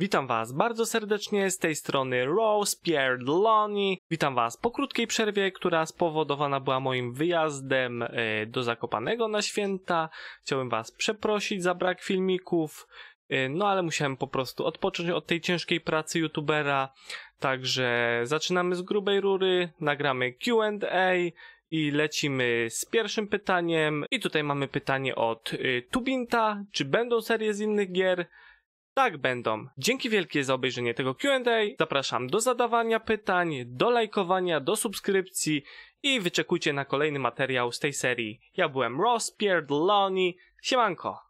Witam Was bardzo serdecznie z tej strony Rose Pierre Loni. Witam Was po krótkiej przerwie, która spowodowana była moim wyjazdem e, do Zakopanego na święta. Chciałbym Was przeprosić za brak filmików, e, no ale musiałem po prostu odpocząć od tej ciężkiej pracy youtubera. Także zaczynamy z grubej rury, nagramy QA. I lecimy z pierwszym pytaniem. I tutaj mamy pytanie od e, Tubinta. Czy będą serie z innych gier? tak będą. Dzięki wielkie za obejrzenie tego QA. Zapraszam do zadawania pytań, do lajkowania, do subskrypcji i wyczekujcie na kolejny materiał z tej serii. Ja byłem Ross Pierdoloni. Siemanko!